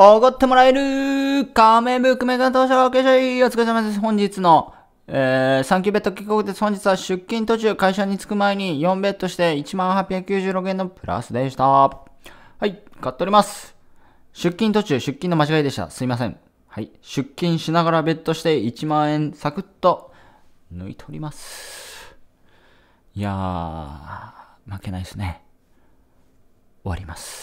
おごってもらえる仮面ブックメーおー当社お疲れ様です。本日の、えー、ューベッド企画です。本日は出勤途中、会社に着く前に4ベッドして1896円のプラスでした。はい、買っております。出勤途中、出勤の間違いでした。すいません。はい、出勤しながらベッドして1万円サクッと抜いております。いやー、負けないですね。終わります。